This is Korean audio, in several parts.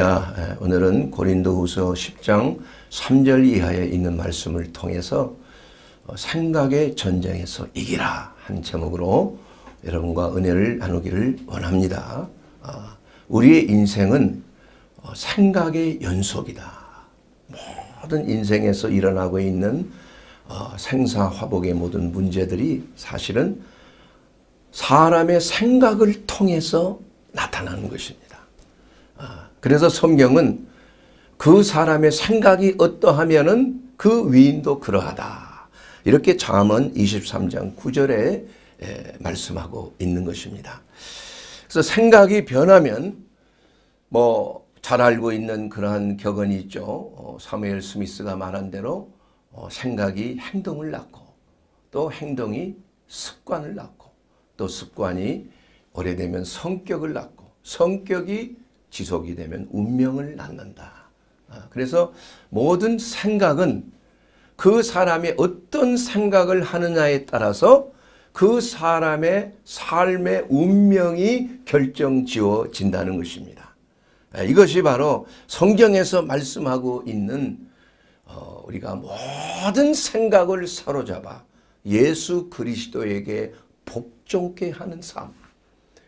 예, 오늘은 고린도후서 10장 3절 이하에 있는 말씀을 통해서 생각의 어, 전쟁에서 이기라 한 제목으로 여러분과 은혜를 나누기를 원합니다. 아, 우리의 인생은 생각의 어, 연속이다. 모든 인생에서 일어나고 있는 어, 생사화복의 모든 문제들이 사실은 사람의 생각을 통해서 나타나는 것입니다. 아, 그래서 성경은 그 사람의 생각이 어떠하면그 위인도 그러하다. 이렇게 잠언 23장 9절에 말씀하고 있는 것입니다. 그래서 생각이 변하면 뭐 잘 알고 있는 그러한 격언이 있죠. 어, 사무엘 스미스가 말한 대로 어, 생각이 행동을 낳고 또 행동이 습관을 낳고 또 습관이 오래되면 성격을 낳고 성격이 지속이 되면 운명을 낳는다. 아, 그래서 모든 생각은 그 사람이 어떤 생각을 하느냐에 따라서 그 사람의 삶의 운명이 결정지어진다는 것입니다. 아, 이것이 바로 성경에서 말씀하고 있는 어, 우리가 모든 생각을 사로잡아 예수 그리스도에게 복종케 하는 삶.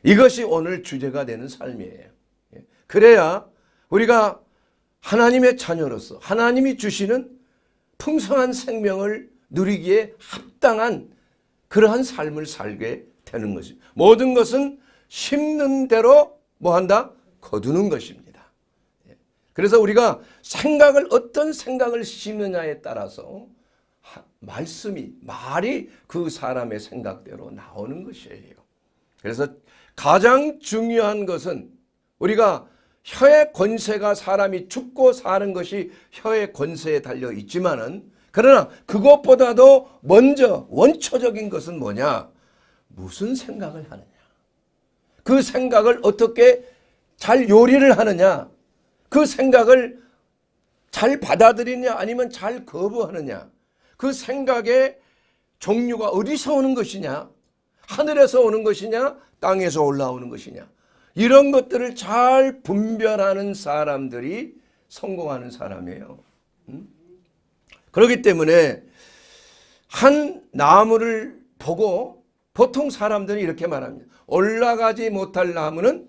이것이 오늘 주제가 되는 삶이에요. 그래야 우리가 하나님의 자녀로서 하나님이 주시는 풍성한 생명을 누리기에 합당한 그러한 삶을 살게 되는 것이 모든 것은 심는 대로 뭐 한다? 거두는 것입니다. 예. 그래서 우리가 생각을 어떤 생각을 심느냐에 따라서 말씀이 말이 그 사람의 생각대로 나오는 것이에요. 그래서 가장 중요한 것은 우리가 혀의 권세가 사람이 죽고 사는 것이 혀의 권세에 달려 있지만은 그러나 그것보다도 먼저 원초적인 것은 뭐냐? 무슨 생각을 하느냐? 그 생각을 어떻게 잘 요리를 하느냐? 그 생각을 잘 받아들이냐 아니면 잘 거부하느냐? 그 생각의 종류가 어디서 오는 것이냐? 하늘에서 오는 것이냐? 땅에서 올라오는 것이냐? 이런 것들을 잘 분별하는 사람들이 성공하는 사람이에요. 음? 그렇기 때문에 한 나무를 보고 보통 사람들이 이렇게 말합니다. 올라가지 못할 나무는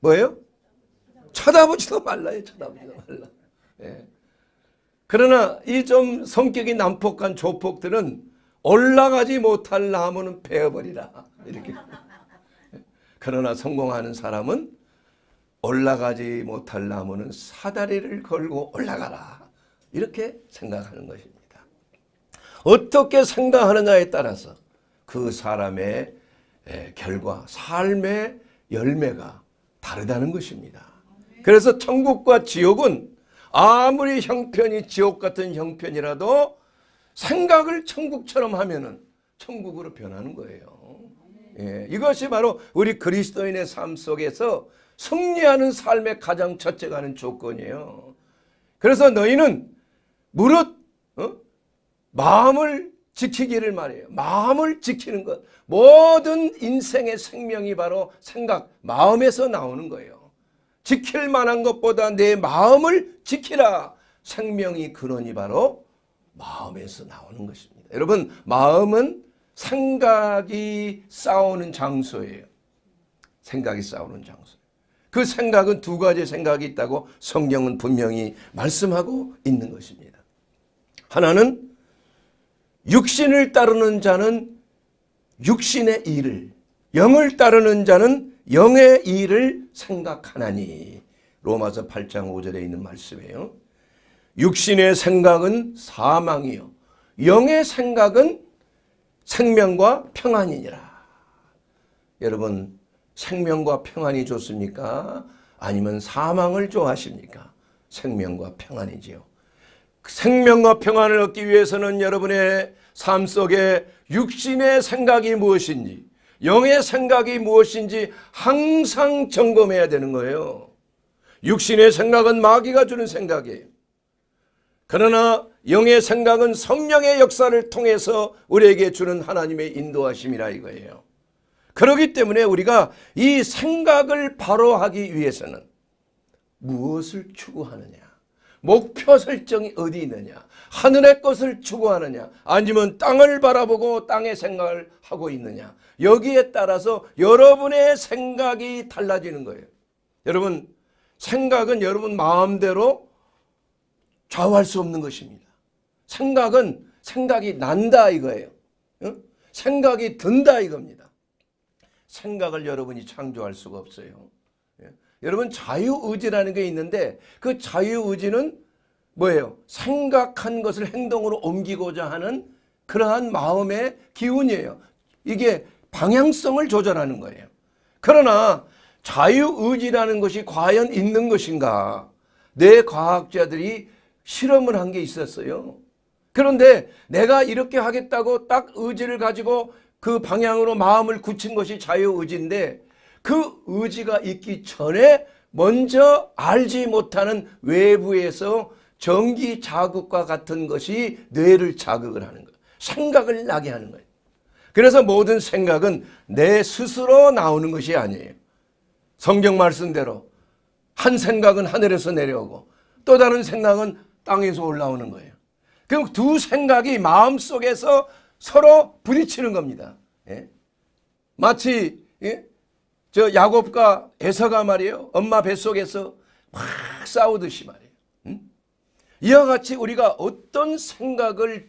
뭐예요? 쳐다보지도 말라요. 쳐다보지도 말라. 예. 그러나 이 좀 성격이 난폭한 조폭들은 올라가지 못할 나무는 베어버리라. 이렇게. 그러나 성공하는 사람은 올라가지 못할 나무는 사다리를 걸고 올라가라. 이렇게 생각하는 것입니다. 어떻게 생각하느냐에 따라서 그 사람의 결과, 삶의 열매가 다르다는 것입니다. 그래서 천국과 지옥은 아무리 형편이 지옥 같은 형편이라도 생각을 천국처럼 하면은 천국으로 변하는 거예요. 예, 이것이 바로 우리 그리스도인의 삶 속에서 승리하는 삶의 가장 첫째 가는 조건이에요. 그래서 너희는 무릇 어? 마음을 지키기를 말해요. 마음을 지키는 것. 모든 인생의 생명이 바로 생각, 마음에서 나오는 거예요. 지킬 만한 것보다 내 마음을 지키라. 생명이 그러니 바로 마음에서 나오는 것입니다. 여러분 마음은 생각이 싸우는 장소예요. 생각이 싸우는 장소. 그 생각은 두 가지 생각이 있다고 성경은 분명히 말씀하고 있는 것입니다. 하나는 육신을 따르는 자는 육신의 일을 영을 따르는 자는 영의 일을 생각하나니 로마서 8장 5절에 있는 말씀이에요. 육신의 생각은 사망이요 영의 생각은 생명과 평안이니라. 여러분 생명과 평안이 좋습니까? 아니면 사망을 좋아하십니까? 생명과 평안이지요. 그 생명과 평안을 얻기 위해서는 여러분의 삶 속에 육신의 생각이 무엇인지 영의 생각이 무엇인지 항상 점검해야 되는 거예요. 육신의 생각은 마귀가 주는 생각이에요. 그러나 영의 생각은 성령의 역사를 통해서 우리에게 주는 하나님의 인도하심이라 이거예요. 그러기 때문에 우리가 이 생각을 바로 하기 위해서는 무엇을 추구하느냐 목표 설정이 어디 있느냐 하늘의 것을 추구하느냐 아니면 땅을 바라보고 땅의 생각을 하고 있느냐 여기에 따라서 여러분의 생각이 달라지는 거예요 여러분 생각은 여러분 마음대로 좌우할 수 없는 것입니다 생각은 생각이 난다 이거예요. 응? 생각이 든다 이겁니다. 생각을 여러분이 창조할 수가 없어요. 예. 여러분 자유의지라는 게 있는데 그 자유의지는 뭐예요? 생각한 것을 행동으로 옮기고자 하는 그러한 마음의 기운이에요. 이게 방향성을 조절하는 거예요. 그러나 자유의지라는 것이 과연 있는 것인가? 뇌 과학자들이 실험을 한 게 있었어요. 그런데 내가 이렇게 하겠다고 딱 의지를 가지고 그 방향으로 마음을 굳힌 것이 자유의지인데 그 의지가 있기 전에 먼저 알지 못하는 외부에서 전기 자극과 같은 것이 뇌를 자극을 하는 거예요. 생각을 나게 하는 거예요. 그래서 모든 생각은 내 스스로 나오는 것이 아니에요. 성경 말씀대로 한 생각은 하늘에서 내려오고 또 다른 생각은 땅에서 올라오는 거예요. 그럼 두 생각이 마음속에서 서로 부딪히는 겁니다. 예? 마치 예? 저 야곱과 에서가 말이에요. 엄마 뱃속에서 막 싸우듯이 말이에요. 음? 이와 같이 우리가 어떤 생각을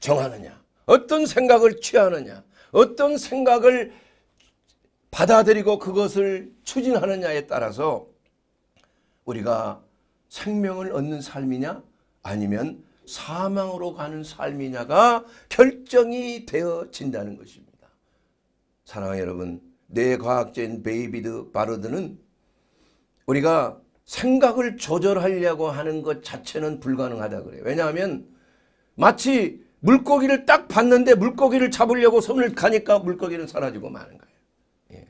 정하느냐 어떤 생각을 취하느냐 어떤 생각을 받아들이고 그것을 추진하느냐에 따라서 우리가 생명을 얻는 삶이냐 아니면 사망으로 가는 삶이냐가 결정이 되어진다는 것입니다. 사랑하는 여러분, 뇌과학자인 베이비드 바르드는 우리가 생각을 조절하려고 하는 것 자체는 불가능하다 그래요. 왜냐하면 마치 물고기를 딱 봤는데 물고기를 잡으려고 손을 가니까 물고기는 사라지고 마는 거예요. 예.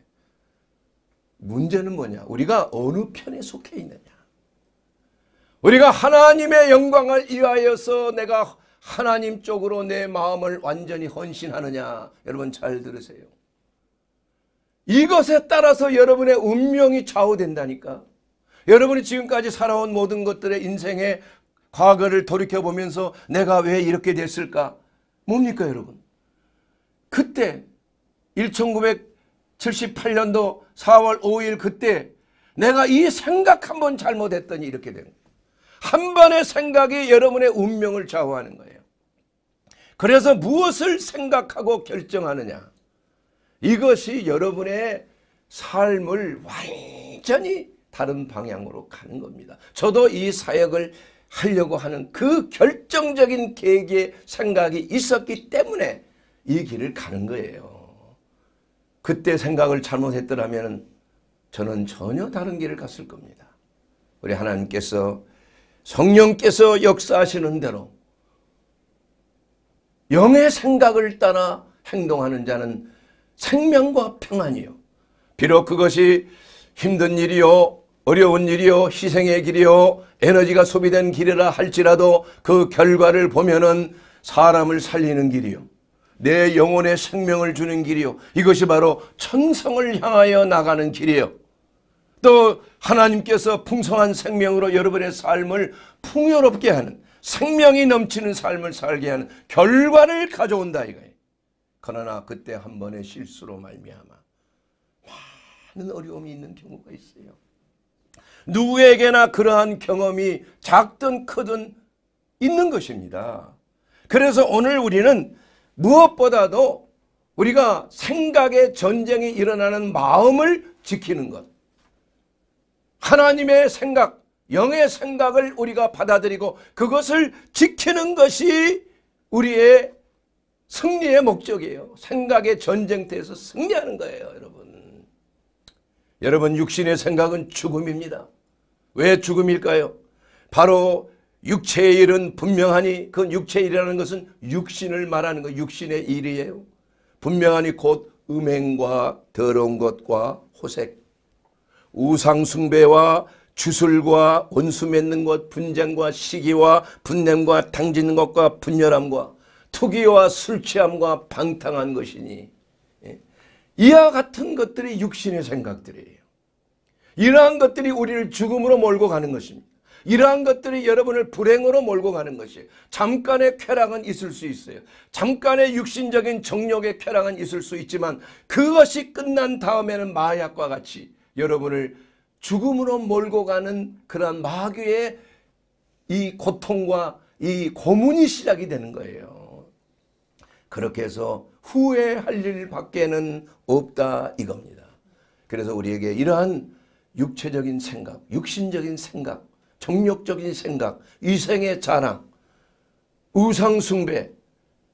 문제는 뭐냐? 우리가 어느 편에 속해 있느냐? 우리가 하나님의 영광을 위하여서 내가 하나님 쪽으로 내 마음을 완전히 헌신하느냐. 여러분 잘 들으세요. 이것에 따라서 여러분의 운명이 좌우된다니까. 여러분이 지금까지 살아온 모든 것들의 인생의 과거를 돌이켜보면서 내가 왜 이렇게 됐을까? 뭡니까 여러분? 그때 1978년도 4월 5일 그때 내가 이 생각 한번 잘못했더니 이렇게 된 거예요. 한 번의 생각이 여러분의 운명을 좌우하는 거예요. 그래서 무엇을 생각하고 결정하느냐. 이것이 여러분의 삶을 완전히 다른 방향으로 가는 겁니다. 저도 이 사역을 하려고 하는 그 결정적인 계기의 생각이 있었기 때문에 이 길을 가는 거예요. 그때 생각을 잘못했더라면 저는 전혀 다른 길을 갔을 겁니다. 우리 하나님께서 성령께서 역사하시는 대로 영의 생각을 따라 행동하는 자는 생명과 평안이요. 비록 그것이 힘든 일이요 어려운 일이요 희생의 길이요 에너지가 소비된 길이라 할지라도 그 결과를 보면은 사람을 살리는 길이요 내 영혼의 생명을 주는 길이요 이것이 바로 천성을 향하여 나가는 길이요 또 하나님께서 풍성한 생명으로 여러분의 삶을 풍요롭게 하는 생명이 넘치는 삶을 살게 하는 결과를 가져온다 이거예요. 그러나 그때 한 번의 실수로 말미암아 많은 어려움이 있는 경우가 있어요. 누구에게나 그러한 경험이 작든 크든 있는 것입니다. 그래서 오늘 우리는 무엇보다도 우리가 생각의 전쟁이 일어나는 마음을 지키는 것 하나님의 생각, 영의 생각을 우리가 받아들이고 그것을 지키는 것이 우리의 승리의 목적이에요. 생각의 전쟁터에서 승리하는 거예요, 여러분. 여러분, 육신의 생각은 죽음입니다. 왜 죽음일까요? 바로 육체의 일은 분명하니 그 육체의 일이라는 것은 육신을 말하는 거 육신의 일이에요. 분명하니 곧 음행과 더러운 것과 호색 우상숭배와 주술과 원수 맺는 것, 분쟁과 시기와 분냄과 당짓는 것과 분열함과 투기와 술 취함과 방탕한 것이니 예, 이와 같은 것들이 육신의 생각들이에요. 이러한 것들이 우리를 죽음으로 몰고 가는 것입니다. 이러한 것들이 여러분을 불행으로 몰고 가는 것이에요. 잠깐의 쾌락은 있을 수 있어요. 잠깐의 육신적인 정력의 쾌락은 있을 수 있지만 그것이 끝난 다음에는 마약과 같이 여러분을 죽음으로 몰고 가는 그런 마귀의 이 고통과 이 고문이 시작이 되는 거예요. 그렇게 해서 후회할 일 밖에는 없다 이겁니다. 그래서 우리에게 이러한 육체적인 생각, 육신적인 생각, 정욕적인 생각, 이생의 자랑, 우상숭배,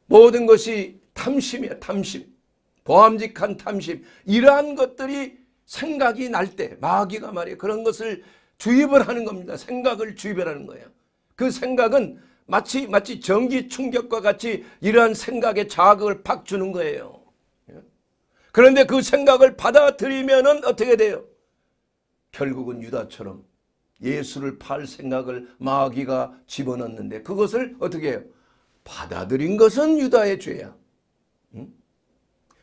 모든 것이 탐심이야 탐심. 보함직한 탐심. 이러한 것들이 생각이 날 때 마귀가 말이에요. 그런 것을 주입을 하는 겁니다. 생각을 주입하는 을 거예요. 그 생각은 마치 마치 전기 충격과 같이 이러한 생각의 자극을 팍 주는 거예요. 예? 그런데 그 생각을 받아들이면 어떻게 돼요? 결국은 유다처럼 예수를 팔 생각을 마귀가 집어넣는데 그것을 어떻게 해요? 받아들인 것은 유다의 죄야. 응?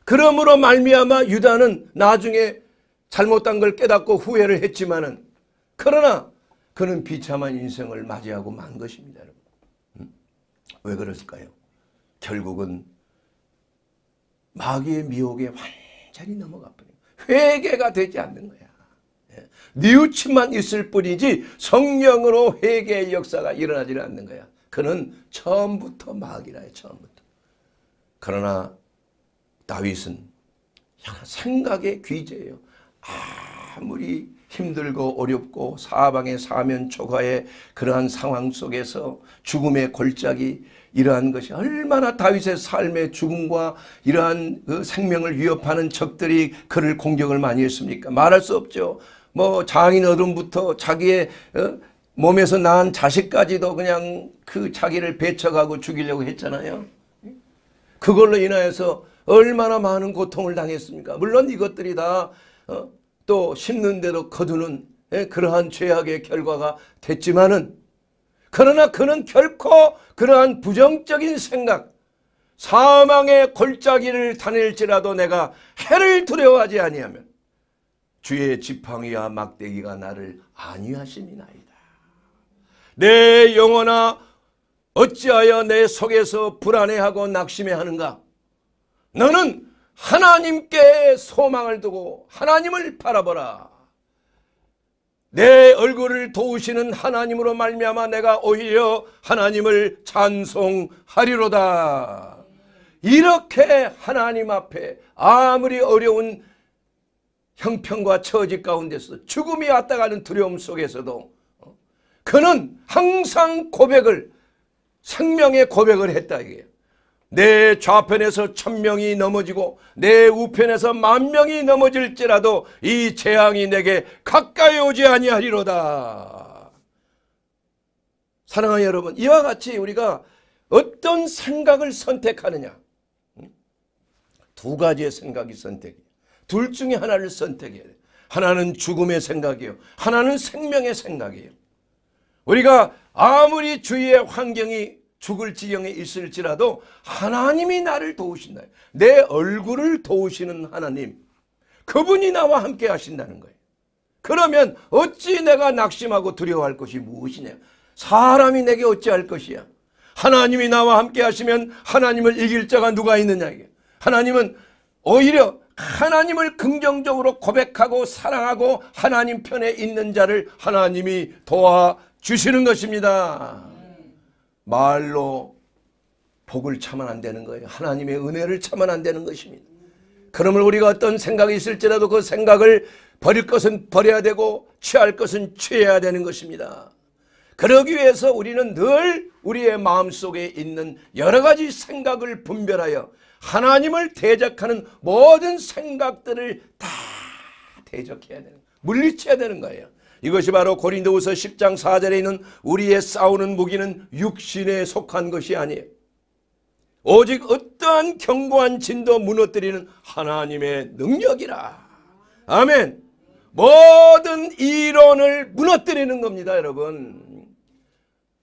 그러므로 말미암아 유다는 나중에 잘못한 걸 깨닫고 후회를 했지만은 그러나 그는 비참한 인생을 맞이하고 만 것입니다. 여러분. 음? 왜그랬까요 결국은 마귀의 미혹에 완전히 넘어가 버려요. 회개가 되지 않는 거야. 예. 뉘우침만 있을 뿐이지 성령으로 회개의 역사가 일어나지 않는 거야. 그는 처음부터 마귀라 해 처음부터. 그러나 다윗은 생각의 귀재예요. 아무리 힘들고 어렵고 사방에 사면 초과의 그러한 상황 속에서 죽음의 골짜기 이러한 것이 얼마나 다윗의 삶의 죽음과 이러한 그 생명을 위협하는 적들이 그를 공격을 많이 했습니까? 말할 수 없죠. 뭐 장인 어른부터 자기의 어? 몸에서 낳은 자식까지도 그냥 그 자기를 배척하고 죽이려고 했잖아요. 그걸로 인하여서 얼마나 많은 고통을 당했습니까? 물론 이것들이 다 어? 또 심는 대로 거두는 예? 그러한 죄악의 결과가 됐지만은 그러나 그는 결코 그러한 부정적인 생각 사망의 골짜기를 다닐지라도 내가 해를 두려워하지 아니하면 주의 지팡이와 막대기가 나를 안위하심이나이다. 내 영혼아 어찌하여 내 속에서 불안해하고 낙심해하는가? 너는 하나님께 소망을 두고 하나님을 바라보라. 내 얼굴을 도우시는 하나님으로 말미암아 내가 오히려 하나님을 찬송하리로다. 이렇게 하나님 앞에 아무리 어려운 형편과 처지 가운데서 죽음이 왔다 가는 두려움 속에서도 어, 그는 항상 고백을 생명의 고백을 했다 이게 내 좌편에서 천명이 넘어지고 내 우편에서 만명이 넘어질지라도 이 재앙이 내게 가까이 오지 아니하리로다. 사랑하는 여러분 이와 같이 우리가 어떤 생각을 선택하느냐 두 가지의 생각이 선택이에요. 둘 중에 하나를 선택해야 돼요. 하나는 죽음의 생각이요. 하나는 생명의 생각이에요. 우리가 아무리 주위의 환경이 죽을 지경에 있을지라도 하나님이 나를 도우신다. 내 얼굴을 도우시는 하나님. 그분이 나와 함께 하신다는 거예요. 그러면 어찌 내가 낙심하고 두려워할 것이 무엇이냐. 사람이 내게 어찌할 것이야. 하나님이 나와 함께 하시면 하나님을 이길 자가 누가 있느냐. 하나님은 오히려 하나님을 긍정적으로 고백하고 사랑하고 하나님 편에 있는 자를 하나님이 도와주시는 것입니다. 말로 복을 참아 안 되는 거예요. 하나님의 은혜를 차면 안 되는 것입니다. 그러므 우리가 어떤 생각이 있을지라도 그 생각을 버릴 것은 버려야 되고 취할 것은 취해야 되는 것입니다. 그러기 위해서 우리는 늘 우리의 마음속에 있는 여러 가지 생각을 분별하여 하나님을 대적하는 모든 생각들을 다 대적해야 되는 물리쳐야 되는 거예요. 이것이 바로 고린도후서 10장 4절에 있는 우리의 싸우는 무기는 육신에 속한 것이 아니에요. 오직 어떠한 견고한 진도 무너뜨리는 하나님의 능력이라. 아멘. 모든 이론을 무너뜨리는 겁니다, 여러분.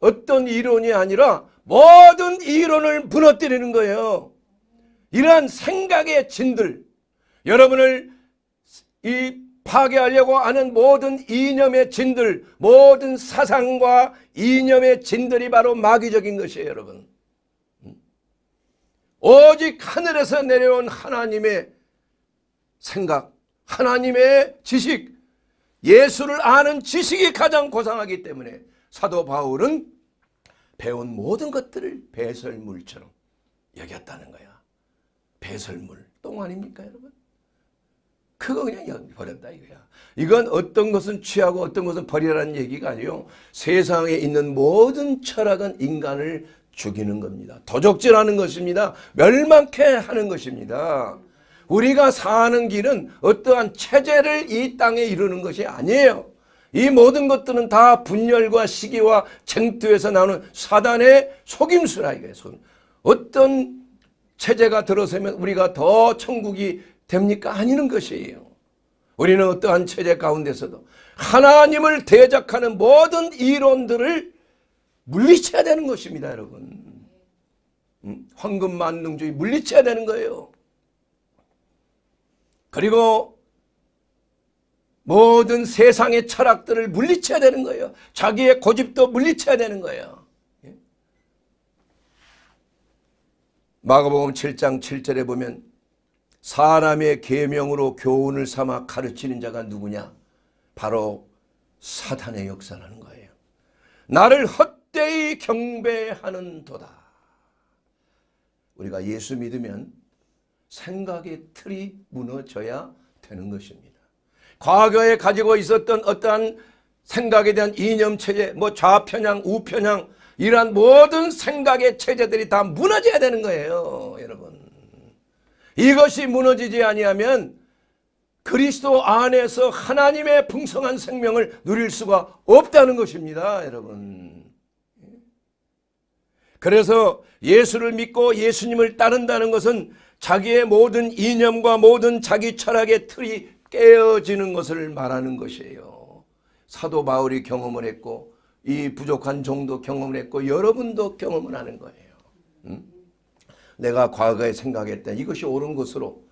어떤 이론이 아니라 모든 이론을 무너뜨리는 거예요. 이러한 생각의 진들, 여러분을 이 파괴하려고 하는 모든 이념의 진들, 모든 사상과 이념의 진들이 바로 마귀적인 것이에요, 여러분. 음? 오직 하늘에서 내려온 하나님의 생각, 하나님의 지식, 예수를 아는 지식이 가장 고상하기 때문에 사도 바울은 배운 모든 것들을 배설물처럼 여겼다는 거야. 배설물. 똥 아닙니까, 여러분? 그거 그냥 버렸다 이거야. 이건 어떤 것은 취하고 어떤 것은 버리라는 얘기가 아니요. 세상에 있는 모든 철학은 인간을 죽이는 겁니다. 도적질하는 것입니다. 멸망케 하는 것입니다. 우리가 사는 길은 어떠한 체제를 이 땅에 이루는 것이 아니에요. 이 모든 것들은 다 분열과 시기와 쟁투에서 나오는 사단의 속임수라 이거예요. 어떤 체제가 들어서면 우리가 더 천국이 됩니까? 아니는 것이에요. 우리는 어떠한 체제 가운데서도 하나님을 대적하는 모든 이론들을 물리쳐야 되는 것입니다, 여러분. 황금 만능주의 물리쳐야 되는 거예요. 그리고 모든 세상의 철학들을 물리쳐야 되는 거예요. 자기의 고집도 물리쳐야 되는 거예요. 예? 마가복음 7장 7절에 보면 사람의 계명으로 교훈을 삼아 가르치는 자가 누구냐? 바로 사탄의 역사라는 거예요. 나를 헛되이 경배하는 도다. 우리가 예수 믿으면 생각의 틀이 무너져야 되는 것입니다. 과거에 가지고 있었던 어떠한 생각에 대한 이념체제, 뭐 좌편향, 우편향 이러한 모든 생각의 체제들이 다 무너져야 되는 거예요. 이것이 무너지지 아니하면 그리스도 안에서 하나님의 풍성한 생명을 누릴 수가 없다는 것입니다. 여러분. 그래서 예수를 믿고 예수님을 따른다는 것은 자기의 모든 이념과 모든 자기 철학의 틀이 깨어지는 것을 말하는 것이에요. 사도 바울이 경험을 했고 이 부족한 종도 경험을 했고 여러분도 경험을 하는 거예요. 응? 내가 과거에 생각했던 이것이 옳은 것으로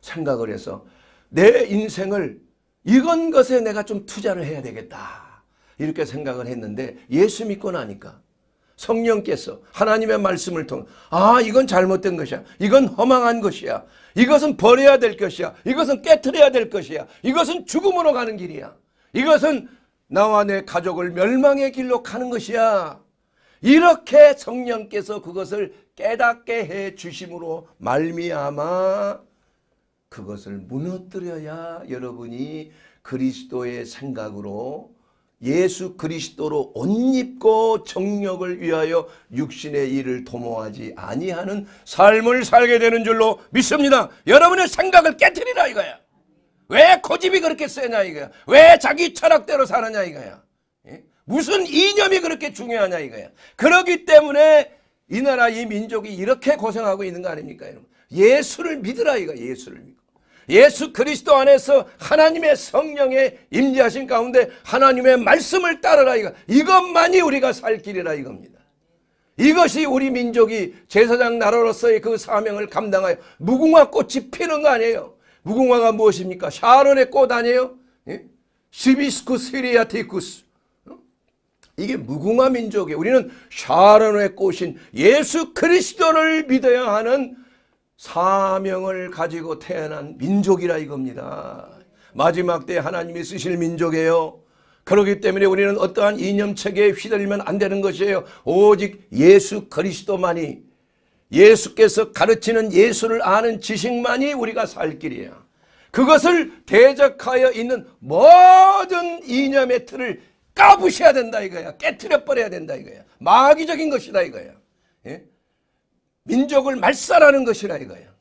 생각을 해서 내 인생을 이건 것에 내가 좀 투자를 해야 되겠다. 이렇게 생각을 했는데 예수 믿고 나니까 성령께서 하나님의 말씀을 통해 아 이건 잘못된 것이야. 이건 허망한 것이야. 이것은 버려야 될 것이야. 이것은 깨트려야 될 것이야. 이것은 죽음으로 가는 길이야. 이것은 나와 내 가족을 멸망의 길로 가는 것이야. 이렇게 성령께서 그것을 깨닫게 해 주심으로 말미암아 그것을 무너뜨려야 여러분이 그리스도의 생각으로 예수 그리스도로 옷 입고 정력을 위하여 육신의 일을 도모하지 아니하는 삶을 살게 되는 줄로 믿습니다. 여러분의 생각을 깨뜨리라 이거야. 왜 고집이 그렇게 세냐 이거야. 왜 자기 철학대로 사느냐 이거야. 무슨 이념이 그렇게 중요하냐 이거야. 그러기 때문에 이 나라 이 민족이 이렇게 고생하고 있는 거 아닙니까 여러분. 예수를 믿으라 이거 예수를 믿고. 예수 그리스도 안에서 하나님의 성령의 임재하신 가운데 하나님의 말씀을 따르라 이거. 이것만이 우리가 살 길이라 이겁니다. 이것이 우리 민족이 제사장 나라로서의 그 사명을 감당하여 무궁화 꽃이 피는 거 아니에요. 무궁화가 무엇입니까? 샤론의 꽃 아니에요? 예? 시비스쿠 세리아티쿠스 이게 무궁화 민족에 우리는 샤론의 꽃인 예수 그리스도를 믿어야 하는 사명을 가지고 태어난 민족이라 이겁니다. 마지막 때 하나님이 쓰실 민족이에요. 그렇기 때문에 우리는 어떠한 이념체계에 휘둘리면 안 되는 것이에요. 오직 예수 그리스도만이 예수께서 가르치는 예수를 아는 지식만이 우리가 살 길이야. 그것을 대적하여 있는 모든 이념의 틀을 까부셔야 된다 이거야. 깨트려버려야 된다 이거야. 마귀적인 것이다 이거야. 예? 민족을 말살하는 것이라 이거야.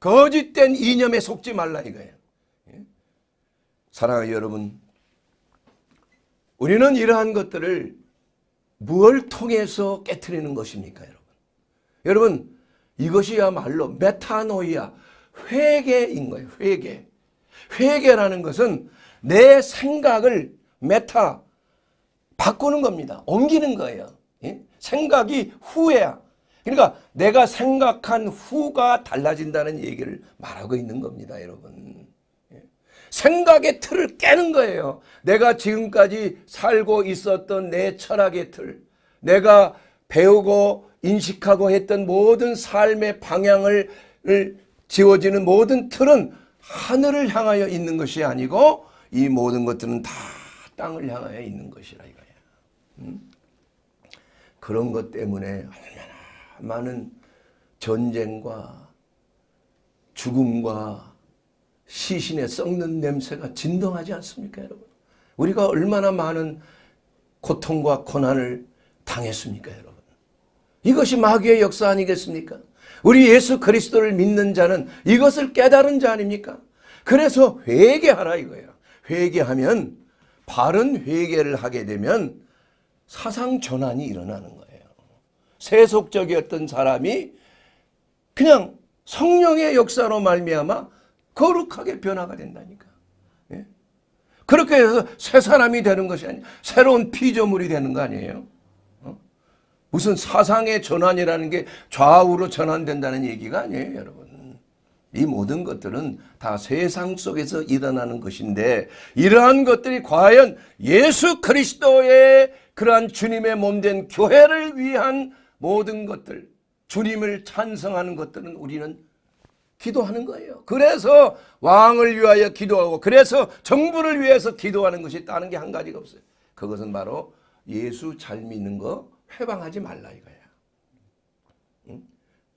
거짓된 이념에 속지 말라 이거야. 예? 사랑하는 여러분 우리는 이러한 것들을 무엇 통해서 깨트리는 것입니까 여러분. 여러분 이것이야말로 메타노이아 회계인 거예요. 회계회계라는 것은 내 생각을 메타 바꾸는 겁니다. 옮기는 거예요. 예? 생각이 후야. 회 그러니까 내가 생각한 후가 달라진다는 얘기를 말하고 있는 겁니다. 여러분. 예? 생각의 틀을 깨는 거예요. 내가 지금까지 살고 있었던 내 철학의 틀. 내가 배우고 인식하고 했던 모든 삶의 방향을 지워지는 모든 틀은 하늘을 향하여 있는 것이 아니고 이 모든 것들은 다 땅을 향하여 있는 것이라. 음? 그런 것 때문에 얼마나 많은 전쟁과 죽음과 시신에 썩는 냄새가 진동하지 않습니까 여러분? 우리가 얼마나 많은 고통과 고난을 당했습니까 여러분? 이것이 마귀의 역사 아니겠습니까? 우리 예수 그리스도를 믿는 자는 이것을 깨달은 자 아닙니까? 그래서 회개하라 이거예요. 회개하면 바른 회개를 하게 되면 사상 전환이 일어나는 거예요. 세속적이었던 사람이 그냥 성령의 역사로 말미암아 거룩하게 변화가 된다니까. 예? 그렇게 해서 새 사람이 되는 것이 아니 새로운 피조물이 되는 거 아니에요. 어? 무슨 사상의 전환이라는 게 좌우로 전환된다는 얘기가 아니에요, 여러분. 이 모든 것들은 다 세상 속에서 일어나는 것인데 이러한 것들이 과연 예수 그리스도의 그러한 주님의 몸된 교회를 위한 모든 것들 주님을 찬성하는 것들은 우리는 기도하는 거예요. 그래서 왕을 위하여 기도하고 그래서 정부를 위해서 기도하는 것이 다른 게 한 가지가 없어요. 그것은 바로 예수 잘 믿는 거 회방하지 말라 이거야. 응?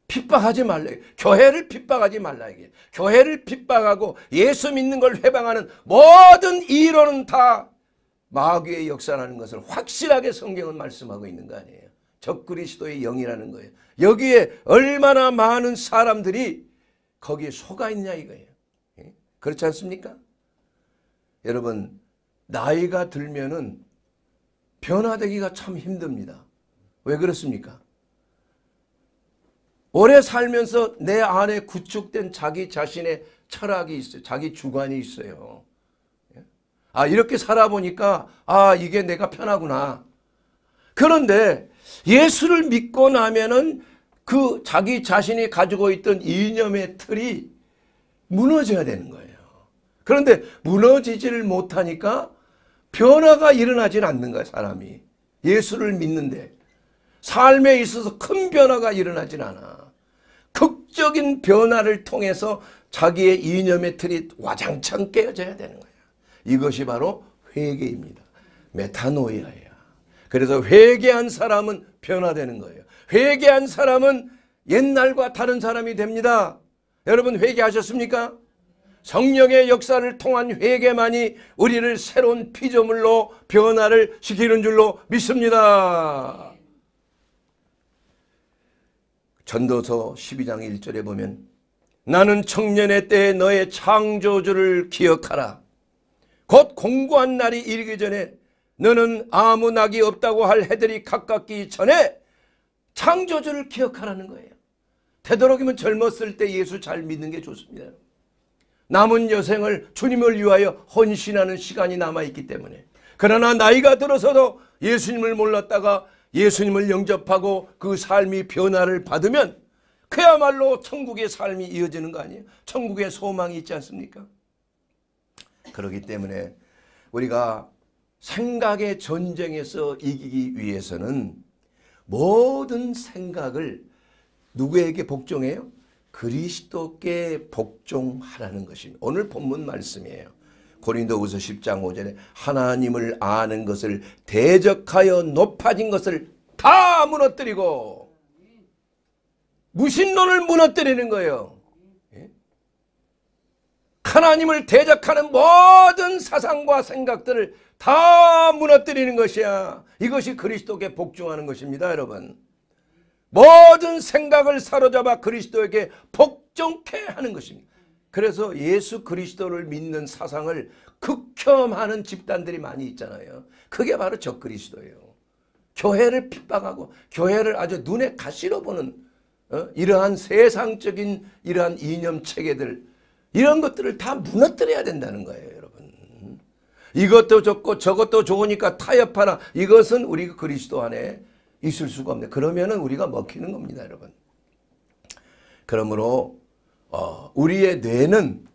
핍박하지 말라. 교회를 핍박하지 말라 이게. 교회를 핍박하고 예수 믿는 걸 회방하는 모든 이론은 다 마귀의 역사라는 것을 확실하게 성경은 말씀하고 있는 거 아니에요. 적그리스도의 영이라는 거예요. 여기에 얼마나 많은 사람들이 거기에 속아 있냐 이거예요. 예? 그렇지 않습니까? 여러분 나이가 들면은 변화되기가 참 힘듭니다. 왜 그렇습니까? 오래 살면서 내 안에 구축된 자기 자신의 철학이 있어요. 자기 주관이 있어요. 아, 이렇게 살아보니까, 아, 이게 내가 편하구나. 그런데 예수를 믿고 나면은 그 자기 자신이 가지고 있던 이념의 틀이 무너져야 되는 거예요. 그런데 무너지지를 못하니까 변화가 일어나질 않는 거예요, 사람이. 예수를 믿는데. 삶에 있어서 큰 변화가 일어나질 않아. 극적인 변화를 통해서 자기의 이념의 틀이 와장창 깨져야 되는 거예요. 이것이 바로 회개입니다. 메타노이아예 그래서 회개한 사람은 변화되는 거예요. 회개한 사람은 옛날과 다른 사람이 됩니다. 여러분 회개하셨습니까? 성령의 역사를 통한 회개만이 우리를 새로운 피조물로 변화를 시키는 줄로 믿습니다. 전도서 12장 1절에 보면 나는 청년의 때에 너의 창조주를 기억하라. 곧 공고한 날이 이르기 전에 너는 아무 낙이 없다고 할 해들이 가깝기 전에 창조주를 기억하라는 거예요. 되도록이면 젊었을 때 예수 잘 믿는 게 좋습니다. 남은 여생을 주님을 위하여 헌신하는 시간이 남아있기 때문에 그러나 나이가 들어서도 예수님을 몰랐다가 예수님을 영접하고 그 삶이 변화를 받으면 그야말로 천국의 삶이 이어지는 거 아니에요? 천국의 소망이 있지 않습니까? 그렇기 때문에 우리가 생각의 전쟁에서 이기기 위해서는 모든 생각을 누구에게 복종해요? 그리스도께 복종하라는 것입니다. 오늘 본문 말씀이에요. 고린도후서 10장 5절에 하나님을 아는 것을 대적하여 높아진 것을 다 무너뜨리고 무신론을 무너뜨리는 거예요. 하나님을 대적하는 모든 사상과 생각들을 다 무너뜨리는 것이야. 이것이 그리스도께 복종하는 것입니다. 여러분. 모든 생각을 사로잡아 그리스도에게 복종케 하는 것입니다. 그래서 예수 그리스도를 믿는 사상을 극혐하는 집단들이 많이 있잖아요. 그게 바로 적그리스도예요. 교회를 핍박하고 교회를 아주 눈에 가시로 보는 어? 이러한 세상적인 이러한 이념 체계들 이런 것들을 다 무너뜨려야 된다는 거예요. 여러분. 이것도 좋고 저것도 좋으니까 타협하라. 이것은 우리 그리스도 안에 있을 수가 없네. 그러면은 우리가 먹히는 겁니다. 여러분. 그러므로 어, 우리의 뇌는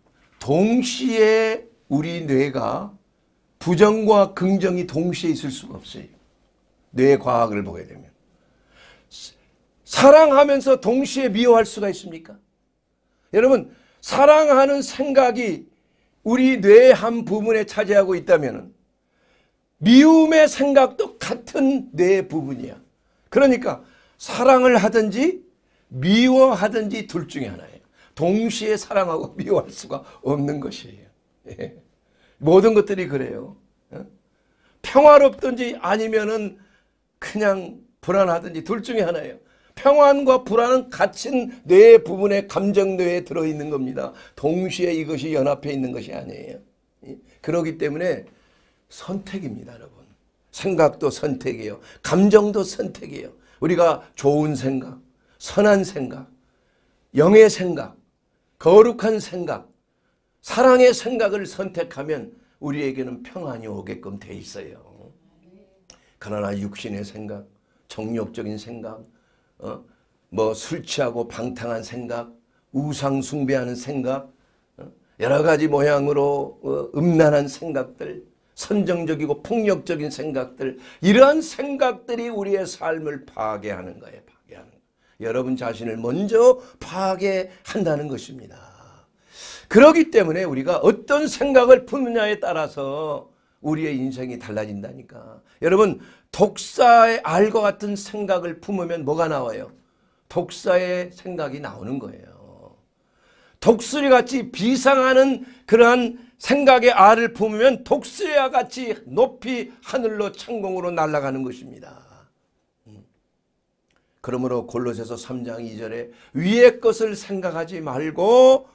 동시에 우리 뇌가 부정과 긍정이 동시에 있을 수가 없어요. 뇌과학을 보게 되면. 사랑하면서 동시에 미워할 수가 있습니까? 여러분 사랑하는 생각이 우리 뇌의 한 부분에 차지하고 있다면 미움의 생각도 같은 뇌 부분이야. 그러니까 사랑을 하든지 미워하든지 둘 중에 하나예요. 동시에 사랑하고 미워할 수가 없는 것이에요. 예. 모든 것들이 그래요. 예? 평화롭든지 아니면은 그냥 불안하든지 둘 중에 하나예요. 평안과 불안은 갇힌 뇌 부분의 감정뇌에 들어있는 겁니다. 동시에 이것이 연합해 있는 것이 아니에요. 그러기 때문에 선택입니다. 여러분. 생각도 선택이에요. 감정도 선택이에요. 우리가 좋은 생각, 선한 생각, 영의 생각, 거룩한 생각, 사랑의 생각을 선택하면 우리에게는 평안이 오게끔 돼 있어요. 그러나 육신의 생각, 정욕적인 생각, 어? 뭐술 취하고 방탕한 생각, 우상 숭배하는 생각, 어? 여러 가지 모양으로 어, 음란한 생각들, 선정적이고 폭력적인 생각들, 이러한 생각들이 우리의 삶을 파괴하는 거예요. 파괴하는 거예요. 여러분 자신을 먼저 파괴한다는 것입니다. 그러기 때문에 우리가 어떤 생각을 품느냐에 따라서 우리의 인생이 달라진다니까. 여러분 독사의 알과 같은 생각을 품으면 뭐가 나와요? 독사의 생각이 나오는 거예요. 독수리같이 비상하는 그러한 생각의 알을 품으면 독수리와 같이 높이 하늘로 창공으로 날아가는 것입니다. 음. 그러므로 골로새서 3장 2절에 위의 것을 생각하지 말고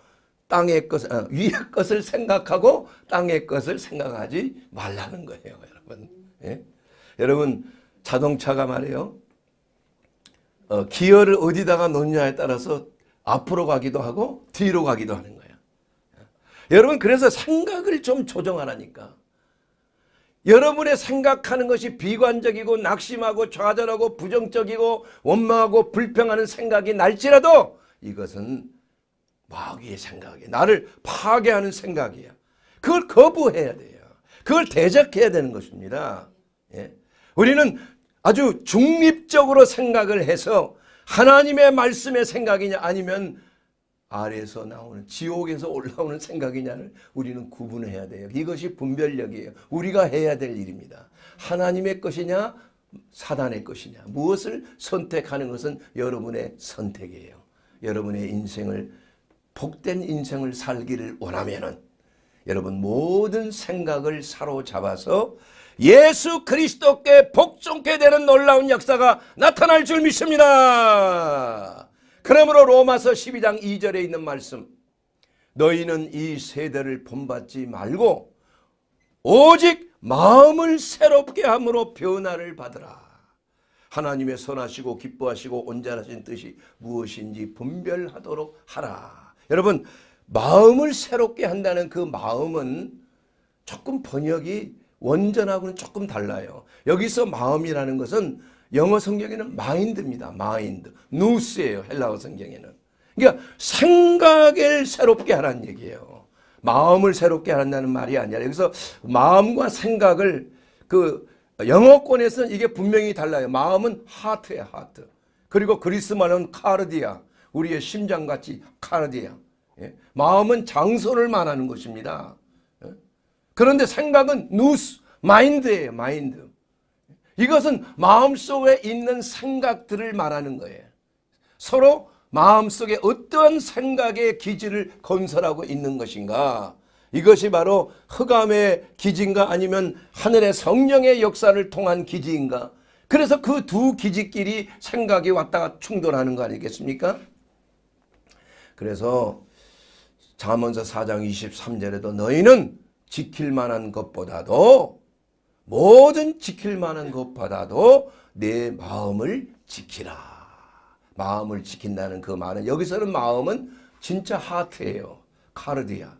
땅의 것 아, 위의 것을 생각하고 땅의 것을 생각하지 말라는 거예요, 여러분. 예? 여러분 자동차가 말이에요. 어, 기어를 어디다가 놓느냐에 따라서 앞으로 가기도 하고 뒤로 가기도 하는 거예요. 여러분 그래서 생각을 좀 조정하라니까. 여러분의 생각하는 것이 비관적이고 낙심하고 좌절하고 부정적이고 원망하고 불평하는 생각이 날지라도 이것은 마귀의 생각이에요. 나를 파괴하는 생각이에요. 그걸 거부해야 돼요. 그걸 대적해야 되는 것입니다. 예? 우리는 아주 중립적으로 생각을 해서 하나님의 말씀의 생각이냐 아니면 아래에서 나오는 지옥에서 올라오는 생각이냐를 우리는 구분해야 돼요. 이것이 분별력이에요. 우리가 해야 될 일입니다. 하나님의 것이냐 사단의 것이냐 무엇을 선택하는 것은 여러분의 선택이에요. 여러분의 인생을 복된 인생을 살기를 원하면은 여러분 모든 생각을 사로잡아서 예수 그리스도께 복종케 되는 놀라운 역사가 나타날 줄 믿습니다. 그러므로 로마서 12장 2절에 있는 말씀 너희는 이 세대를 본받지 말고 오직 마음을 새롭게 함으로 변화를 받으라. 하나님의 선하시고 기뻐하시고 온전하신 뜻이 무엇인지 분별하도록 하라. 여러분 마음을 새롭게 한다는 그 마음은 조금 번역이 원전하고는 조금 달라요. 여기서 마음이라는 것은 영어 성경에는 마인드입니다. 마인드. 누스예요. 헬라어 성경에는. 그러니까 생각을 새롭게 하라는 얘기예요. 마음을 새롭게 하라는 말이 아니라 여기서 마음과 생각을 그 영어권에서는 이게 분명히 달라요. 마음은 하트예 하트. 그리고 그리스 말은 카르디아. 우리의 심장같이 카르디아. 예? 마음은 장소를 말하는 것입니다. 그런데 생각은 누스, 마인드예요. 마인드. 이것은 마음속에 있는 생각들을 말하는 거예요. 서로 마음속에 어떠한 생각의 기지를 건설하고 있는 것인가. 이것이 바로 흑암의 기지인가 아니면 하늘의 성령의 역사를 통한 기지인가. 그래서 그 두 기지끼리 생각이 왔다가 충돌하는 거 아니겠습니까? 그래서 자언서 4장 23절에도 너희는 지킬 만한 것보다도 모든 지킬 만한 네. 것보다도 내 마음을 지키라. 마음을 지킨다는 그 말은 여기서는 마음은 진짜 하트예요. 카르디아.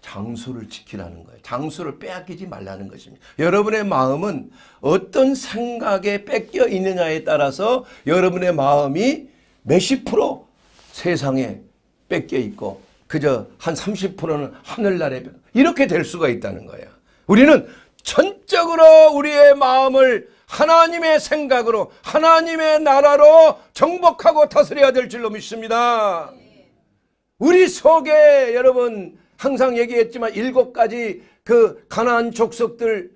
장수를 지키라는 거예요. 장수를 빼앗기지 말라는 것입니다. 여러분의 마음은 어떤 생각에 뺏겨 있느냐에 따라서 여러분의 마음이 몇십 프로 세상에 뺏겨 있고 그저 한 30%는 하늘나라에 이렇게 될 수가 있다는 거야. 우리는 전적으로 우리의 마음을 하나님의 생각으로 하나님의 나라로 정복하고 다스려야 될 줄로 믿습니다. 우리 속에 여러분 항상 얘기했지만 일곱 가지 그가나 족속들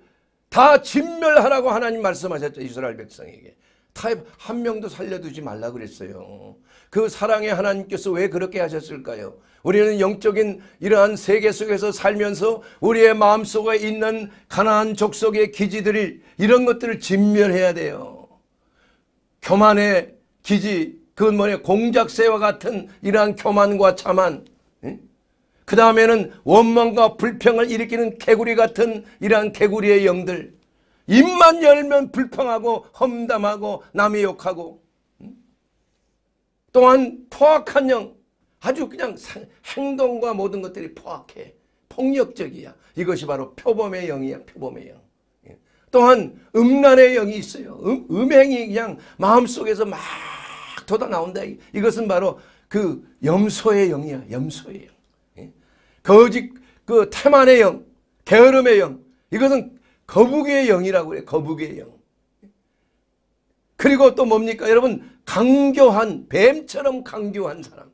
다 진멸하라고 하나님 말씀하셨죠. 이스라엘 백성에게. 타협 한 명도 살려두지 말라 그랬어요. 그 사랑의 하나님께서 왜 그렇게 하셨을까요? 우리는 영적인 이러한 세계 속에서 살면서 우리의 마음속에 있는 가난한 족속의 기지들이 이런 것들을 진멸해야 돼요. 교만의 기지, 그건 뭐냐 공작새와 같은 이러한 교만과 자만 그 다음에는 원망과 불평을 일으키는 개구리 같은 이러한 개구리의 영들 입만 열면 불평하고 험담하고 남의 욕하고 또한 포악한 영 아주 그냥 행동과 모든 것들이 포악해. 폭력적이야. 이것이 바로 표범의 영이야. 표범의 영. 예. 또한 음란의 영이 있어요. 음, 음행이 그냥 마음속에서 막 돋아 나온다. 이것은 바로 그 염소의 영이야. 염소의 영. 예. 거짓 그 태만의 영, 게으름의 영. 이것은 거북의 영이라고 그래. 거북의 영. 그리고 또 뭡니까? 여러분 강교한 뱀처럼 강교한 사람.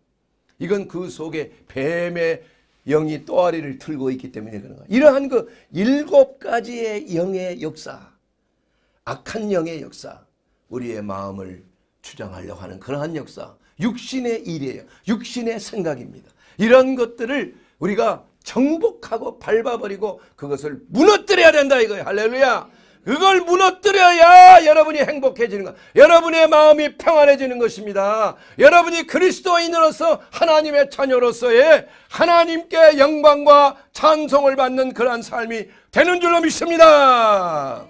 이건 그 속에 뱀의 영이 또아리를 틀고 있기 때문에 그런 거예 이러한 그 일곱 가지의 영의 역사, 악한 영의 역사, 우리의 마음을 주장하려고 하는 그러한 역사, 육신의 일이에요. 육신의 생각입니다. 이런 것들을 우리가 정복하고 밟아버리고 그것을 무너뜨려야 된다 이거예요. 할렐루야. 그걸 무너뜨려야 여러분이 행복해지는 것, 여러분의 마음이 평안해지는 것입니다. 여러분이 그리스도인으로서 하나님의 자녀로서의 하나님께 영광과 찬송을 받는 그러한 삶이 되는 줄로 믿습니다.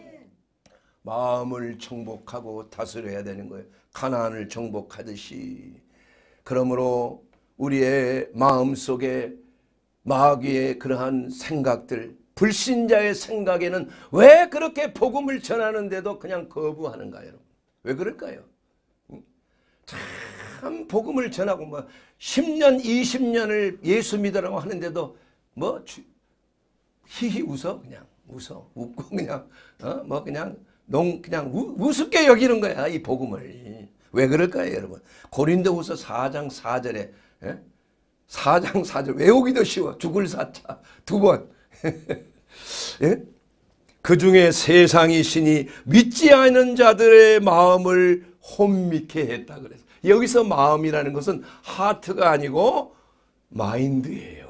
마음을 정복하고 다스려야 되는 거예요. 가난을 정복하듯이. 그러므로 우리의 마음 속에 마귀의 그러한 생각들, 불신자의 생각에는 왜 그렇게 복음을 전하는데도 그냥 거부하는가 여러분. 왜 그럴까요? 참 복음을 전하고 뭐 10년 20년을 예수 믿으라고 하는데도 뭐 주, 히히 웃어 그냥 웃어 웃고 그냥 어? 뭐 그냥 농 그냥 우, 우습게 여기는 거야 이 복음을 왜 그럴까요 여러분 고린도후서 4장 4절에 에? 예? 4장 4절 외우기도 쉬워 죽을 사자 두번 예? 그 중에 세상이신이 믿지 않은 자들의 마음을 혼미케 했다 그래서 여기서 마음이라는 것은 하트가 아니고 마인드예요.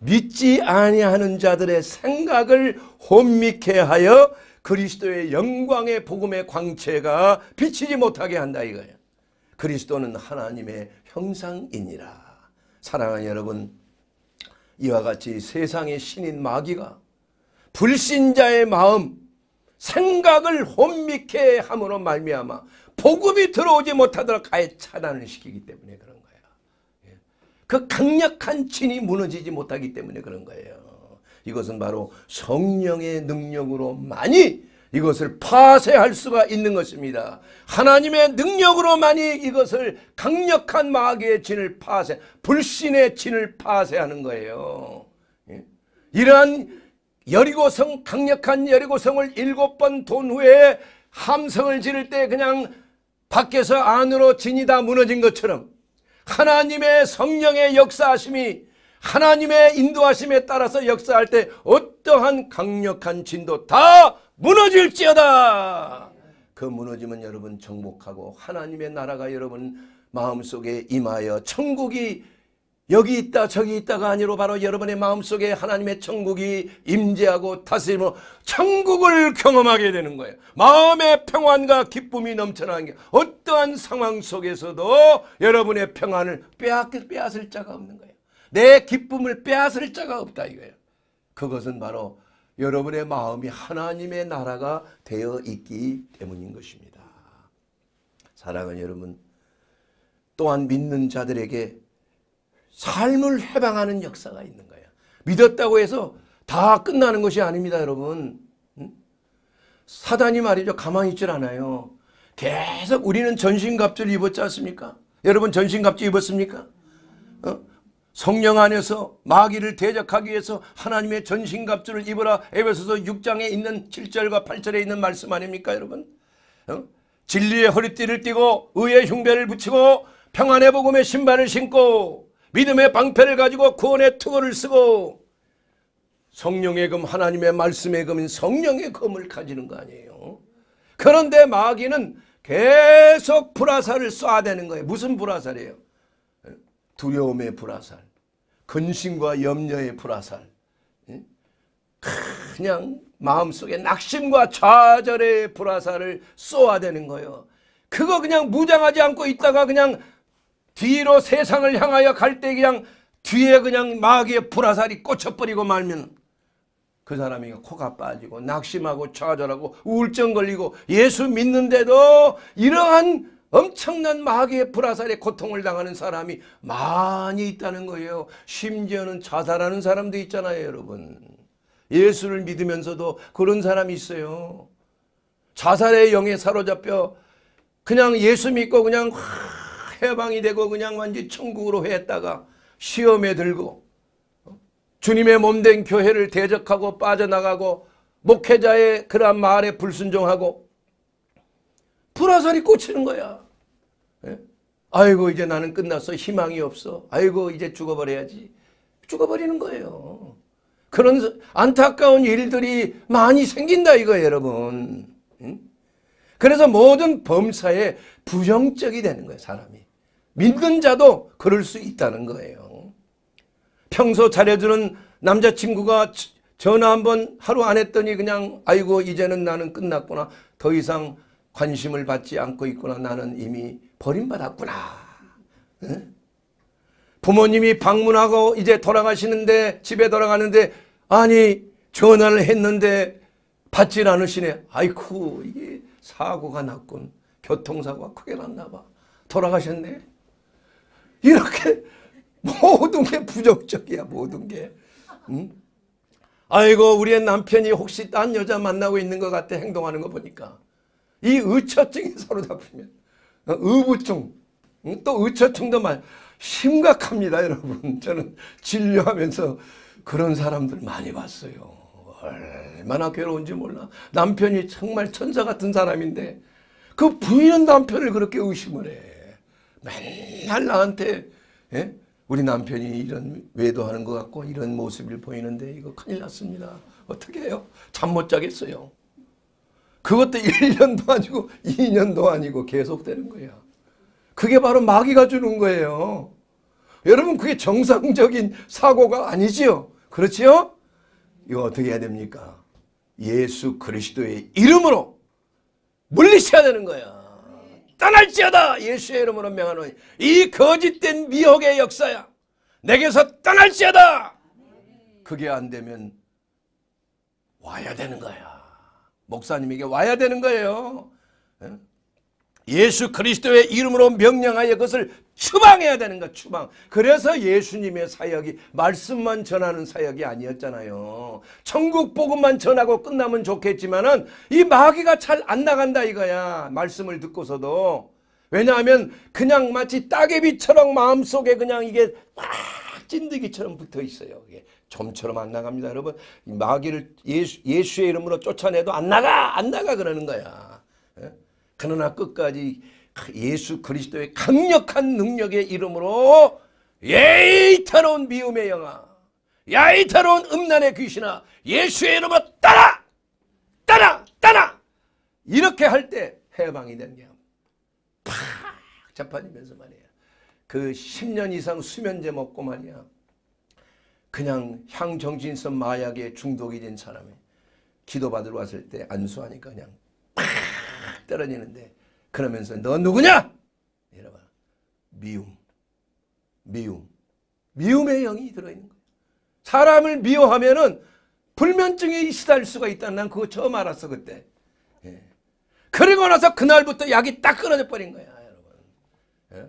믿지 아니하는 자들의 생각을 혼미케 하여 그리스도의 영광의 복음의 광채가 비치지 못하게 한다 이거예요. 그리스도는 하나님의 형상이니라. 사랑하는 여러분 이와 같이 세상의 신인 마귀가 불신자의 마음 생각을 혼미케 함으로 말미암아 복음이 들어오지 못하도록 아예 차단을 시키기 때문에 그런 거예요. 예. 그 강력한 진이 무너지지 못하기 때문에 그런 거예요. 이것은 바로 성령의 능력으로 많이 이것을 파쇄할 수가 있는 것입니다. 하나님의 능력으로만이 이것을 강력한 마귀의 진을 파쇄, 불신의 진을 파쇄하는 거예요. 예? 이러한 여리고성 강력한 여리고성을 일곱 번 돈 후에 함성을 지를 때 그냥 밖에서 안으로 진이 다 무너진 것처럼 하나님의 성령의 역사하심이 하나님의 인도하심에 따라서 역사할 때 어떠한 강력한 진도 다 무너질지어다. 그 무너짐은 여러분 정복하고 하나님의 나라가 여러분 마음속에 임하여 천국이 여기 있다 저기 있다가 아니로 바로 여러분의 마음속에 하나님의 천국이 임재하고 다스리므 천국을 경험하게 되는 거예요. 마음의 평안과 기쁨이 넘쳐나는 게 어떠한 상황 속에서도 여러분의 평안을 빼앗, 빼앗을 자가 없는 거예요. 내 기쁨을 빼앗을 자가 없다 이거예요. 그것은 바로 여러분의 마음이 하나님의 나라가 되어 있기 때문인 것입니다. 사랑하는 여러분, 또한 믿는 자들에게 삶을 해방하는 역사가 있는 거예요. 믿었다고 해서 다 끝나는 것이 아닙니다, 여러분. 사단이 말이죠. 가만히 있질 않아요. 계속 우리는 전신갑주 입었지 않습니까? 여러분 전신갑주 입었습니까? 어? 성령 안에서 마귀를 대적하기 위해서 하나님의 전신갑주를 입어라 에베소서 6장에 있는 7절과 8절에 있는 말씀 아닙니까 여러분? 어? 진리의 허리띠를 띠고 의의 흉배를 붙이고 평안의 복음의 신발을 신고 믿음의 방패를 가지고 구원의 투어를 쓰고 성령의 검 하나님의 말씀의 검인 성령의 검을 가지는 거 아니에요. 그런데 마귀는 계속 불화살을 쏴대는 거예요. 무슨 불화살이에요? 두려움의 불화살, 근심과 염려의 불화살, 예? 그냥 마음속에 낙심과 좌절의 불화살을 쏘아대는 거예요. 그거 그냥 무장하지 않고 있다가 그냥 뒤로 세상을 향하여 갈 때 그냥 뒤에 그냥 마귀의 불화살이 꽂혀버리고 말면 그 사람이 코가 빠지고 낙심하고 좌절하고 우울증 걸리고 예수 믿는데도 이러한 엄청난 마귀의 불화살에 고통을 당하는 사람이 많이 있다는 거예요. 심지어는 자살하는 사람도 있잖아요 여러분. 예수를 믿으면서도 그런 사람이 있어요. 자살의 영에 사로잡혀 그냥 예수 믿고 그냥 해방이 되고 그냥 완전 천국으로 했다가 시험에 들고 주님의 몸된 교회를 대적하고 빠져나가고 목회자의 그러한 말에 불순종하고 불화살이 꽂히는 거야. 아이고 이제 나는 끝났어. 희망이 없어. 아이고 이제 죽어버려야지. 죽어버리는 거예요. 그런 안타까운 일들이 많이 생긴다 이거 여러분. 그래서 모든 범사에 부정적이 되는 거예요 사람이. 믿는 자도 그럴 수 있다는 거예요. 평소 잘해주는 남자친구가 전화 한 번 하루 안 했더니 그냥 아이고 이제는 나는 끝났구나. 더 이상 관심을 받지 않고 있구나. 나는 이미 버림받았구나. 예? 부모님이 방문하고 이제 돌아가시는데 집에 돌아가는데 아니 전화를 했는데 받질 않으시네. 아이쿠 이게 사고가 났군. 교통사고가 크게 났나 봐. 돌아가셨네. 이렇게 모든 게 부정적이야 모든 게. 응? 아이고 우리의 남편이 혹시 딴 여자 만나고 있는 것 같아 행동하는 거 보니까. 이 의처증이 사로잡히면 의부증, 또 의처증도 많 심각합니다, 여러분. 저는 진료하면서 그런 사람들 많이 봤어요. 얼마나 괴로운지 몰라. 남편이 정말 천사 같은 사람인데 그 부인은 남편을 그렇게 의심을 해. 맨날 나한테 예? 우리 남편이 이런 외도하는 것 같고 이런 모습을 보이는데 이거 큰일 났습니다. 어떻게 해요? 잠 못 자겠어요. 그것도 1년도 아니고 2년도 아니고 계속되는 거야. 그게 바로 마귀가 주는 거예요. 여러분 그게 정상적인 사고가 아니지요. 그렇지요? 이거 어떻게 해야 됩니까? 예수 그리스도의 이름으로 물리쳐야 되는 거야. 떠날지어다 예수의 이름으로 명하노니 이 거짓된 미혹의 역사야. 내게서 떠날지어다. 그게 안 되면 와야 되는 거야. 목사님에게 와야 되는 거예요. 예? 예수 그리스도의 이름으로 명령하여 그것을 추방해야 되는 거 추방. 그래서 예수님의 사역이 말씀만 전하는 사역이 아니었잖아요. 천국 복음만 전하고 끝나면 좋겠지만은 이 마귀가 잘 안 나간다 이거야. 말씀을 듣고서도. 왜냐하면 그냥 마치 따개비처럼 마음속에 그냥 이게 딱 찐득이처럼 붙어 있어요. 좀처럼 안 나갑니다. 여러분 마귀를 예수, 예수의 이름으로 쫓아내도 안 나가 안 나가 그러는 거야. 예? 그러나 끝까지 예수 그리스도의 강력한 능력의 이름으로 예이타로운 미움의 영아 야이타로운 음란의 귀신아 예수의 이름으로 따라 따라 따라 이렇게 할 때 해방이 된거팍 자빠지면서 말이야. 그 10년 이상 수면제 먹고 말이야. 그냥 향정신성 마약에 중독이 된 사람이 기도받으러 왔을 때 안수하니까 그냥 팍 떨어지는데 그러면서 너 누구냐? 여러분 미움, 미움, 미움의 영이 들어있는 거예 사람을 미워하면은 불면증에 시달릴 수가 있다는 난 그거 처음 알았어 그때. 예. 그리고 나서 그날부터 약이 딱 끊어져 버린 거야 여러분. 예?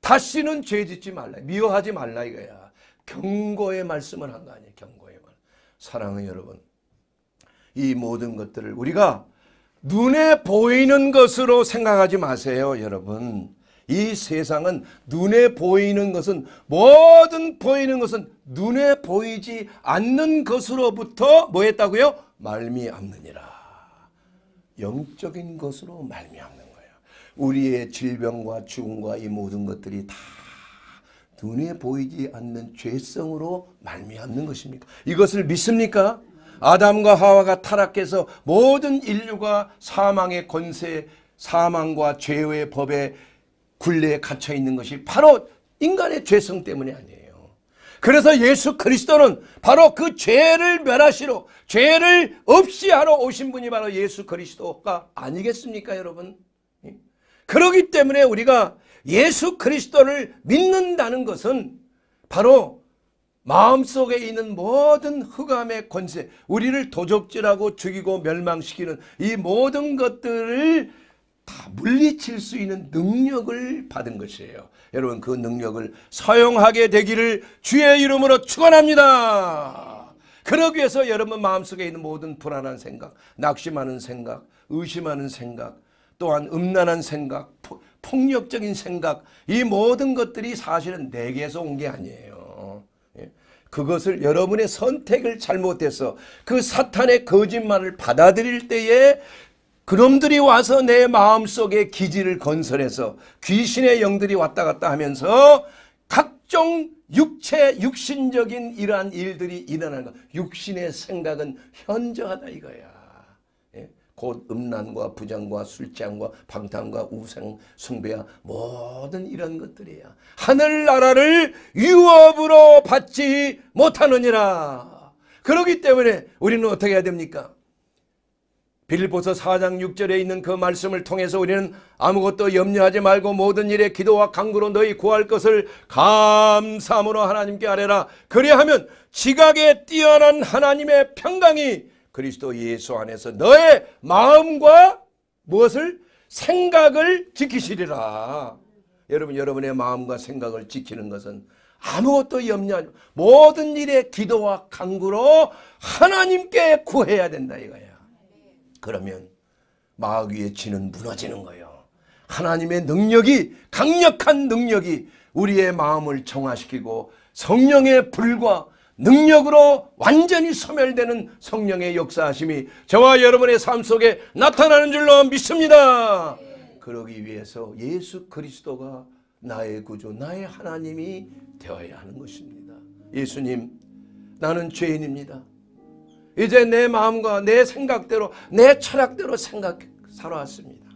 다시는 죄 짓지 말라 미워하지 말라 이거야. 경고의 말씀을 한 거 아니에요. 경고의 말. 사랑하 여러분. 이 모든 것들을 우리가 눈에 보이는 것으로 생각하지 마세요, 여러분. 이 세상은 눈에 보이는 것은 모든 보이는 것은 눈에 보이지 않는 것으로부터 뭐 했다고요? 말미암느니라. 영적인 것으로 말미암는 거예요. 우리의 질병과 죽음과 이 모든 것들이 다 눈에 보이지 않는 죄성으로 말미암는 것입니까? 이것을 믿습니까? 아담과 하와가 타락해서 모든 인류가 사망의 권세, 사망과 죄의 법에 굴레에 갇혀 있는 것이 바로 인간의 죄성 때문에 아니에요. 그래서 예수 그리스도는 바로 그 죄를 멸하시러 죄를 없이 하러 오신 분이 바로 예수 그리스도가 아니겠습니까, 여러분? 그러기 때문에 우리가 예수 그리스도를 믿는다는 것은 바로 마음속에 있는 모든 흑암의 권세 우리를 도적질하고 죽이고 멸망시키는 이 모든 것들을 다 물리칠 수 있는 능력을 받은 것이에요. 여러분 그 능력을 사용하게 되기를 주의 이름으로 축원합니다. 그러기 위해서 여러분 마음속에 있는 모든 불안한 생각, 낙심하는 생각, 의심하는 생각, 또한 음란한 생각, 폭력적인 생각 이 모든 것들이 사실은 내게서 온 게 아니에요. 예. 그것을 여러분의 선택을 잘못해서 그 사탄의 거짓말을 받아들일 때에 그놈들이 와서 내 마음속에 기지를 건설해서 귀신의 영들이 왔다 갔다 하면서 각종 육체 육신적인 이러한 일들이 일어나는 것. 육신의 생각은 현저하다 이거야. 곧 음란과 부정과 술장과 방탕과 우상 숭배와 모든 이런 것들이야. 하늘나라를 유업으로 받지 못하느니라. 그러기 때문에 우리는 어떻게 해야 됩니까? 빌보서 4장 6절에 있는 그 말씀을 통해서 우리는 아무것도 염려하지 말고 모든 일에 기도와 강구로 너희 구할 것을 감사함으로 하나님께 아뢰라. 그리하면 지각에 뛰어난 하나님의 평강이 그리스도 예수 안에서 너의 마음과 무엇을 생각을 지키시리라. 여러분 여러분의 마음과 생각을 지키는 것은 아무것도 염려 모든 일에 기도와 간구로 하나님께 구해야 된다 이거야. 그러면 마악 위에 지 무너지는 거예요. 하나님의 능력이 강력한 능력이 우리의 마음을 정화시키고 성령의 불과 능력으로 완전히 소멸되는 성령의 역사하심이 저와 여러분의 삶 속에 나타나는 줄로 믿습니다. 그러기 위해서 예수 그리스도가 나의 구조, 나의 하나님이 되어야 하는 것입니다. 예수님, 나는 죄인입니다. 이제 내 마음과 내 생각대로, 내 철학대로 생각 살아왔습니다.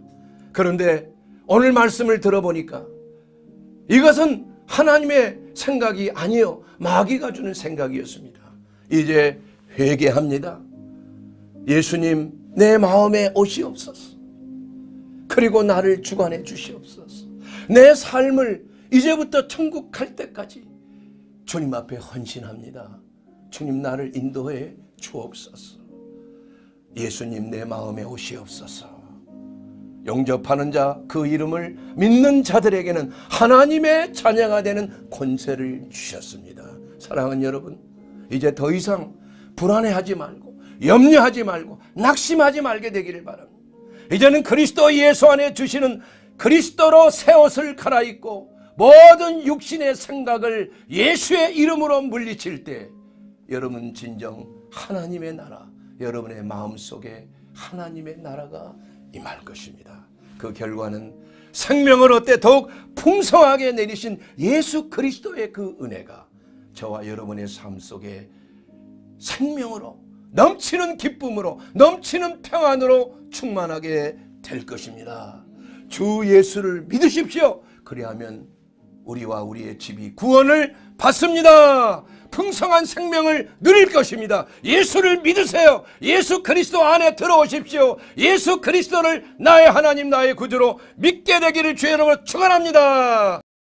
그런데 오늘 말씀을 들어보니까 이것은 하나님의 생각이 아니요 마귀가 주는 생각이었습니다. 이제 회개합니다. 예수님 내 마음에 옷이 없어 그리고 나를 주관해 주시옵소서. 내 삶을 이제부터 천국 갈 때까지 주님 앞에 헌신합니다. 주님 나를 인도해 주옵소서. 예수님 내 마음에 오시옵소서. 영접하는 자, 그 이름을 믿는 자들에게는 하나님의 자녀가 되는 권세를 주셨습니다. 사랑하는 여러분, 이제 더 이상 불안해하지 말고 염려하지 말고 낙심하지 말게 되기를 바랍니다. 이제는 그리스도 예수 안에 주시는 그리스도로 새 옷을 갈아입고 모든 육신의 생각을 예수의 이름으로 물리칠 때 여러분 진정 하나님의 나라, 여러분의 마음속에 하나님의 나라가 임할 것입니다. 그 결과는 생명을 어때 더욱 풍성하게 내리신 예수 그리스도의 그 은혜가 저와 여러분의 삶 속에 생명으로 넘치는 기쁨으로 넘치는 평안으로 충만하게 될 것입니다. 주 예수를 믿으십시오. 그리하면 우리와 우리의 집이 구원을 받습니다. 풍성한 생명을 누릴 것입니다. 예수를 믿으세요. 예수 그리스도 안에 들어오십시오. 예수 그리스도를 나의 하나님 나의 구주로 믿게 되기를 주의 이름으로 축원합니다.